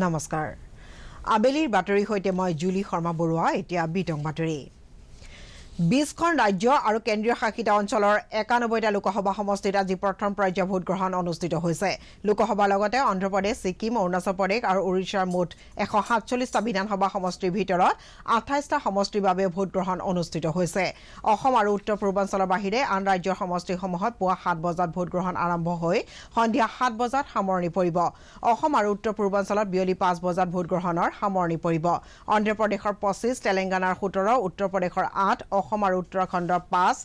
নমস্কাৰ আবেলিৰ বাতৰিৰ সৈতে মই জুলি শৰ্মা বৰুৱা এতিয়া বিতং বাতৰি বিশখন ৰাজ্য আৰু কেন্দ্ৰীয় শাসিত অঞ্চলৰ একানব্বৈটা লোকসভা সমষ্টিত আজি প্ৰথম পৰ্যায়ৰ ভোটগ্ৰহণ অনুষ্ঠিত হৈছে লোকসভাৰ লগতে অন্ধ্ৰপ্ৰদেশ ছিকিম অৰুণাচল প্ৰদেশ আৰু ওড়িশাৰ মুঠ এশ সাতচল্লিছটা বিধানসভা সমষ্টিৰ ভিতৰত আঠাইছটা সমষ্টিৰ বাবে ভোটগ্ৰহণ অনুষ্ঠিত হৈছে অসম আৰু উত্তৰ পূৰ্বাঞ্চলৰ বাহিৰে আন ৰাজ্যৰ সমষ্টিসমূহত পুৱা সাত বজাত ভোটগ্ৰহণ আৰম্ভ হৈ সন্ধিয়া সাত বজাত সামৰণি পৰিব অসম আৰু উত্তৰ পূৰ্বাঞ্চলত বিয়লি পাঁচ বজাত ভোটগ্ৰহণৰ সামৰণি পৰিব অন্ধ্ৰপ্ৰদেশৰ পঁচিছ তেলেংগানাৰ সোতৰ উত্তৰ প্ৰদেশৰ আঠ অসম আৰু উত্তৰাখণ্ডৰ পাঁচ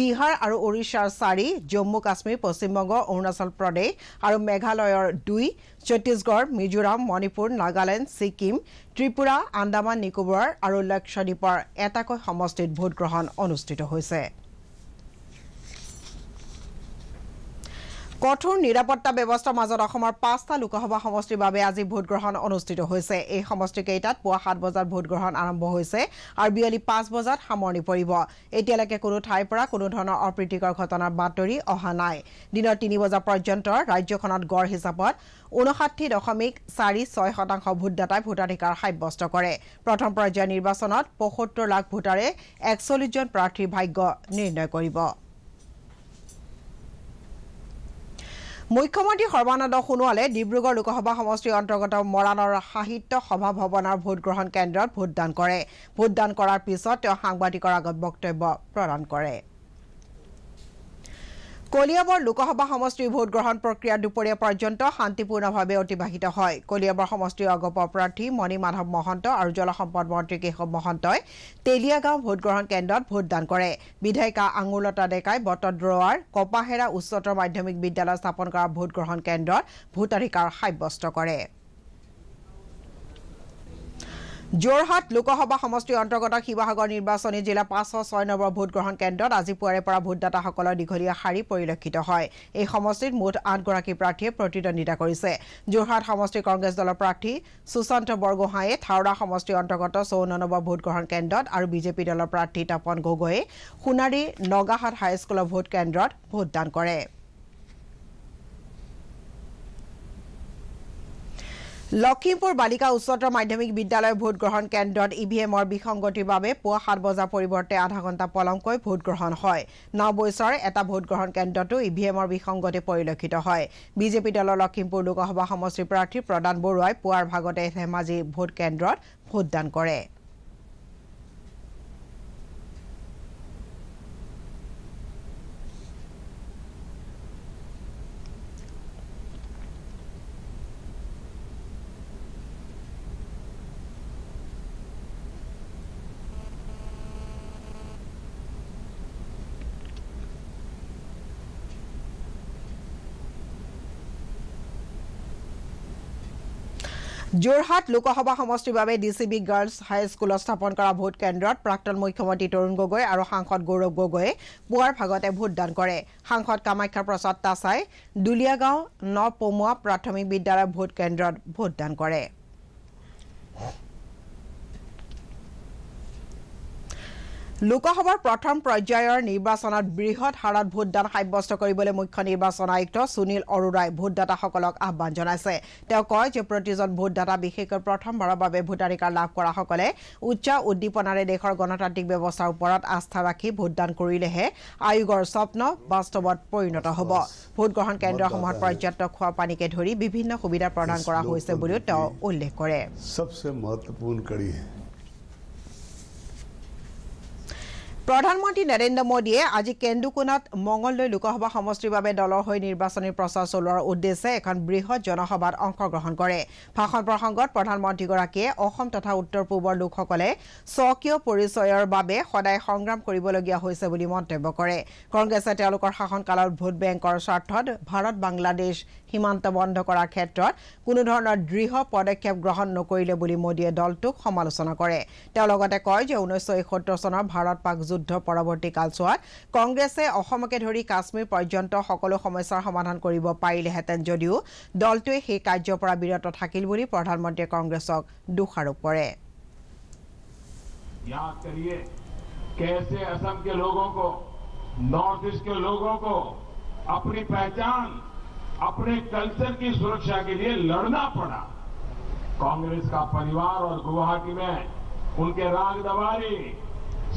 বিহাৰ আৰু ওড়িশাৰ চাৰি জম্মু কাশ্মীৰ পশ্চিমবংগ অৰুণাচল প্ৰদেশ আৰু মেঘালয়ৰ দুই ছত্তীশগড় মিজোৰাম মণিপুৰ নাগালেণ্ড ছিকিম ত্ৰিপুৰা আন্দামান নিকোবৰ আৰু লক্ষদ্বীপৰ এটাকৈ সমষ্টিত ভোটগ্ৰহণ অনুষ্ঠিত হৈছে কঠোৰ নিৰাপত্তা ব্যৱস্থাৰ মাজত অসমৰ পাঁচটা লোকসভা সমষ্টিৰ বাবে আজি ভোটগ্ৰহণ অনুষ্ঠিত হৈছে এই সমষ্টিকেইটাত পুৱা সাত বজাত ভোটগ্ৰহণ আৰম্ভ হৈছে আৰু বিয়লি পাঁচ বজাত সামৰণি পৰিব এতিয়ালৈকে কোনো ঠাইৰ পৰা কোনো ধৰণৰ অপ্ৰীতিকৰ ঘটনাৰ বাতৰি অহা নাই দিনৰ তিনি বজা পৰ্যন্ত ৰাজ্যখনত গড় হিচাপত ঊনষাঠি দশমিক চাৰি ছয় শতাংশ ভোটদাতাই ভোটাধিকাৰ সাব্যস্ত কৰে প্ৰথম পৰ্যায়ৰ নিৰ্বাচনত পঁয়সত্তৰ লাখ ভোটাৰে একচল্লিছজন প্ৰাৰ্থীৰ ভাগ্য নিৰ্ণয় কৰিব মুখ্যমন্ত্ৰী সৰ্বানন্দ সোণোৱালে ডিব্ৰুগড় লোকসভা সমষ্টিৰ অন্তৰ্গত মৰাণৰ সাহিত্য সভা ভৱনৰ ভোটগ্ৰহণ কেন্দ্ৰত ভোটদান কৰে ভোটদান কৰাৰ পিছত তেওঁ সাংবাদিকৰ আগত বক্তব্য প্ৰদান কৰিছে কলিয়াবৰ লোকসভা সমষ্টিৰ ভোটগ্ৰহণ প্ৰক্ৰিয়া দুপৰীয়া পৰ্যন্ত শান্তিপূৰ্ণভাৱে অতিবাহিত হয় কলিয়াবৰ সমষ্টিৰ অগপ প্ৰাৰ্থী মণি মাধৱ মহন্ত আৰু জলসম্পদ মন্ত্ৰী কেশৱ মহন্তই তেলিয়াগাঁও ভোটগ্ৰহণ কেন্দ্ৰত ভোটদান কৰে বিধায়িকা আঙুলতা ডেকাই বটদ্ৰৱাৰ কপাহেৰা উচ্চতৰ মাধ্যমিক বিদ্যালয় স্থাপন কৰা ভোটগ্ৰহণ কেন্দ্ৰত ভোটাধিকাৰ সাব্যস্ত কৰে যোৰহাট লোকসভা সমষ্টিৰ অন্তৰ্গত শিৱসাগৰ নিৰ্বাচনী জিলা পাঁচশ ছয় নম্বৰ ভোটগ্ৰহণ কেন্দ্ৰত আজি পুৱাৰে পৰা ভোটদাতাসকলৰ দীঘলীয়া শাৰী পৰিলক্ষিত হয় এই সমষ্টিত মুঠ আঠগৰাকী প্ৰাৰ্থীয়ে প্ৰতিদ্বন্দ্বিতা কৰিছে যোৰহাট সমষ্টিৰ কংগ্ৰেছ দলৰ প্ৰাৰ্থী সুশান্ত বৰগোহাঁয়ে থাওৰা সমষ্টিৰ অন্তৰ্গত চৌৱন্ন নম্বৰ ভোটগ্ৰহণ কেন্দ্ৰত আৰু বিজেপি দলৰ প্ৰাৰ্থী তপন গগৈয়ে সোণাৰী নগাহাট হাইস্কুলৰ ভোটকেন্দ্ৰত ভোটদান কৰিছে লক্ষীমপুৰ বালিকা উচ্চতৰ মাধ্যমিক বিদ্যালয় ভোটগ্ৰহণ কেন্দ্ৰত ই ভি এমৰ বিসংগতিৰ বাবে পুৱা সাত বজাৰ পৰিৱৰ্তে আধা ঘণ্টা পলমকৈ ভোটগ্ৰহণ হয় নবৈচৰ এটা ভোটগ্ৰহণ কেন্দ্ৰতো ই ভি এমৰ বিসংগতি পৰিলক্ষিত হয় বিজেপি দলৰ লক্ষীমপুৰ লোকসভা সমষ্টিৰ প্ৰাৰ্থী প্ৰদান বৰুৱাই পুৱাৰ ভাগতে ধেমাজি ভোটকেন্দ্ৰত ভোটদান কৰিছে যোৰহাট লোকসভা সমষ্টিৰ বাবে ডি চি বি গাৰ্লছ হাইস্কুলত স্থাপন কৰা ভোট কেন্দ্ৰত প্ৰাক্তন মুখ্যমন্ত্ৰী তৰুণ গগৈ আৰু সাংসদ গৌৰৱ গগৈয়ে পুৱাৰ ভাগতে ভোটদান কৰে সাংসদ কামাখ্যা প্ৰসাদ তাছাই দুলীয়াগাঁও ন পমুৱা প্ৰাথমিক বিদ্যালয় ভোট কেন্দ্ৰত ভোটদান কৰে লোকসভাৰ প্ৰথম পৰ্যায়ৰ নিৰ্বাচনত বৃহৎ হাৰত ভোটদান সাব্যস্ত কৰিবলৈ মুখ্য নিৰ্বাচন আয়ুক্ত সুনীল অৰোৰাই ভোটদাতাসকলক আহ্বান জনাইছে তেওঁ কয় যে প্ৰতিজন ভোটদাতা বিশেষকৈ প্ৰথমবাৰৰ বাবে ভোটাধিকাৰ লাভ কৰাসকলে উচ্চ উদ্দীপনাৰে দেশৰ গণতান্ত্ৰিক ব্যৱস্থাৰ ওপৰত আস্থা ৰাখি ভোটদান কৰিলেহে আয়োগৰ স্বপ্ন বাস্তৱত পৰিণত হ'ব ভোটগ্ৰহণ কেন্দ্ৰসমূহত পৰ্যাপ্ত খোৱা পানীকে ধৰি বিভিন্ন সুবিধা প্ৰদান কৰা হৈছে বুলিও তেওঁ উল্লেখ কৰে প্ৰধানমন্ত্ৰী নৰেন্দ্ৰ মোদীয়ে আজি কেন্দুকোনাত মঙলদৈ লোকসভা সমষ্টিৰ বাবে দলৰ হৈ নিৰ্বাচনী প্ৰচাৰ চলোৱাৰ উদ্দেশ্যে এখন বৃহৎ জনসভাত অংশগ্ৰহণ কৰে ভাষণ প্ৰসংগত প্ৰধানমন্ত্ৰীগৰাকীয়ে অসম তথা উত্তৰ পূবৰ লোকসকলে স্বকীয় পৰিচয়ৰ বাবে সদায় সংগ্ৰাম কৰিবলগীয়া হৈছে বুলি মন্তব্য কৰে কংগ্ৰেছে তেওঁলোকৰ শাসনকালত ভোট বেংকৰ স্বাৰ্থত ভাৰত বাংলাদেশ সীমান্ত বন্ধ কৰাৰ ক্ষেত্ৰত কোনোধৰণৰ দৃঢ় পদক্ষেপ গ্ৰহণ নকৰিলে বুলি মোদীয়ে দলটোক সমালোচনা কৰে তেওঁ লগতে কয় যে ঊনৈছশ এসত্তৰ চনৰ ভাৰত পাক যুঁজ যুদ্ধ পৰৱৰ্তী কালচোৱাত কংগ্ৰেছে অসমকে ধৰি কাশ্মীৰ পৰ্যন্ত সকলো সমস্যাৰ সমাধান কৰিব পাৰিলেহেঁতেন যদিও দলটোৱে সেই কাৰ্যৰ পৰা বিৰত থাকিল বুলি প্ৰধানমন্ত্ৰীয়ে কংগ্ৰেছক দোষাৰোপ কৰে कांग्रेस का परिवार और गुवाहाटी में उनके राग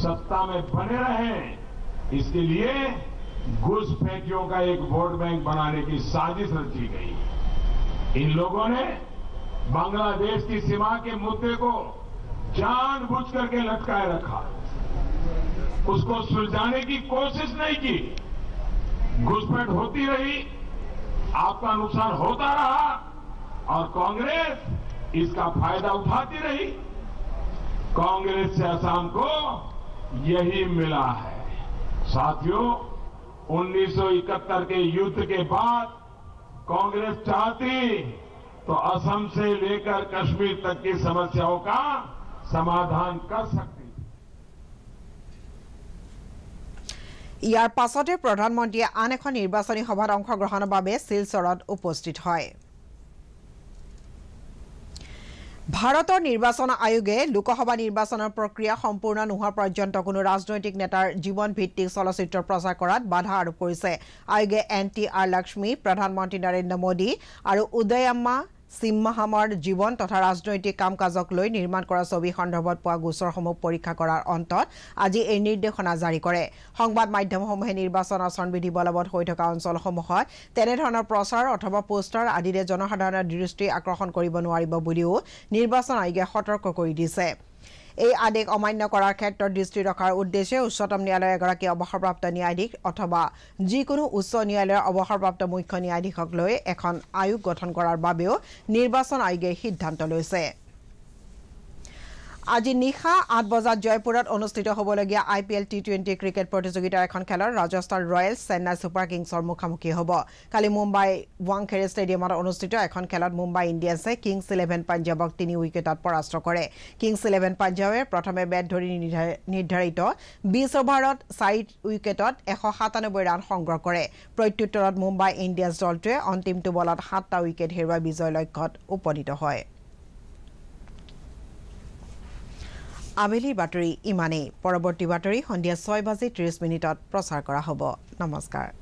सत्ता में बने रहे इसके लिए घुसपैठियों का एक वोट बैंक बनाने की साजिश रची गई इन लोगों ने बांग्लादेश की सीमा के मुद्दे को जानबूझ करके लटकाए रखा उसको सुलझाने की कोशिश नहीं की घुसपैठ होती रही आपका नुकसान होता रहा और कांग्रेस इसका फायदा उठाती रही कांग्रेस से असम को यही मिला है साथियों 1971 के युद्ध के बाद कांग्रेस चाहती तो असम से लेकर कश्मीर तक की समस्याओं का समाधान कर सकती ইয়াৰ পাছতে প্ৰধানমন্ত্ৰীয়ে আন এখন নিৰ্বাচনী সভাত অংশগ্ৰহণৰ বাবে শিলচৰত উপস্থিত হয় ভাৰতৰ নিৰ্বাচন আয়োগে লোকসভা নিৰ্বাচনৰ প্ৰক্ৰিয়া সম্পূৰ্ণ নোহোৱা পৰ্যন্ত কোনো ৰাজনৈতিক নেতাৰ জীৱনভিত্তিক চলচ্চিত্ৰ প্ৰচাৰ কৰাত বাধা আৰোপ কৰিছে আয়োগে এন টি আৰ লক্ষ্মী প্ৰধানমন্ত্ৰী নৰেন্দ্ৰ মোদী আৰু উদয়াম্মা চিম্মাহামৰ জীৱন তথা ৰাজনৈতিক কাম কাজক লৈ নিৰ্মাণ কৰা ছবি সন্দৰ্ভত পোৱা গোচৰসমূহ পৰীক্ষা কৰাৰ অন্তত আজি এই নিৰ্দেশনা জাৰি কৰে সংবাদ মাধ্যমসমূহে নিৰ্বাচন আচৰণবিধি বলবৎ হৈ থকা অঞ্চলসমূহত তেনেধৰণৰ প্ৰচাৰ অথবা পোষ্টাৰ আদিৰে জনসাধাৰণৰ দৃষ্টি আকৰ্ষণ কৰিব নোৱাৰিব বুলিও নিৰ্বাচন আয়োগে সতৰ্ক কৰি দিছে এই আদেশ অমান্য কৰাৰ ক্ষেত্ৰত দৃষ্টি ৰখাৰ উদ্দেশ্যে উচ্চতম ন্যায়ালয়ৰ এগৰাকী অৱসৰপ্ৰাপ্ত ন্যায়াধীশ অথবা যিকোনো উচ্চ ন্যায়ালয়ৰ অৱসৰপ্ৰাপ্ত মুখ্য ন্যায়াধীশক লৈ এখন আয়োগ গঠন কৰাৰ বাবেও নিৰ্বাচন আয়োগে সিদ্ধান্ত লৈছে আজি নিশা আঠ বজাত জয়পুৰত অনুষ্ঠিত হ'বলগীয়া I P L T twenty cricket প্ৰতিযোগিতাৰ এখন খেলত ৰাজস্থান ৰয়েলছ চেন্নাই ছুপাৰ কিংছৰ মুখামুখি হ'ব কালি মুম্বাই ৱাংখেৰে ষ্টেডিয়ামত অনুষ্ঠিত এখন খেলত মুম্বাই ইণ্ডিয়ানছে কিংছ ইলেভেন পাঞ্জাৱক তিনি উইকেটত পৰাস্ত কৰে কিংছ ইলেভেন পাঞ্জাৱে প্ৰথমে বেট ধৰি নিৰ্ধাৰিত বিছ অভাৰত চাৰি উইকেটত এশ সাতানব্বৈ ৰাণ সংগ্ৰহ কৰে প্ৰত্যুত্তৰত মুম্বাই ইণ্ডিয়ানছ দলটোৱে অন্তিমটো বলত সাতটা উইকেট হেৰুৱাই বিজয় লক্ষ্যত উপনীত হয় আবেলিৰ বাতৰি ইমানেই পৰৱৰ্তী বাতৰি সন্ধিয়া ছয় বাজি ত্ৰিছ মিনিটত প্ৰচাৰ কৰা হ'ব নমস্কাৰ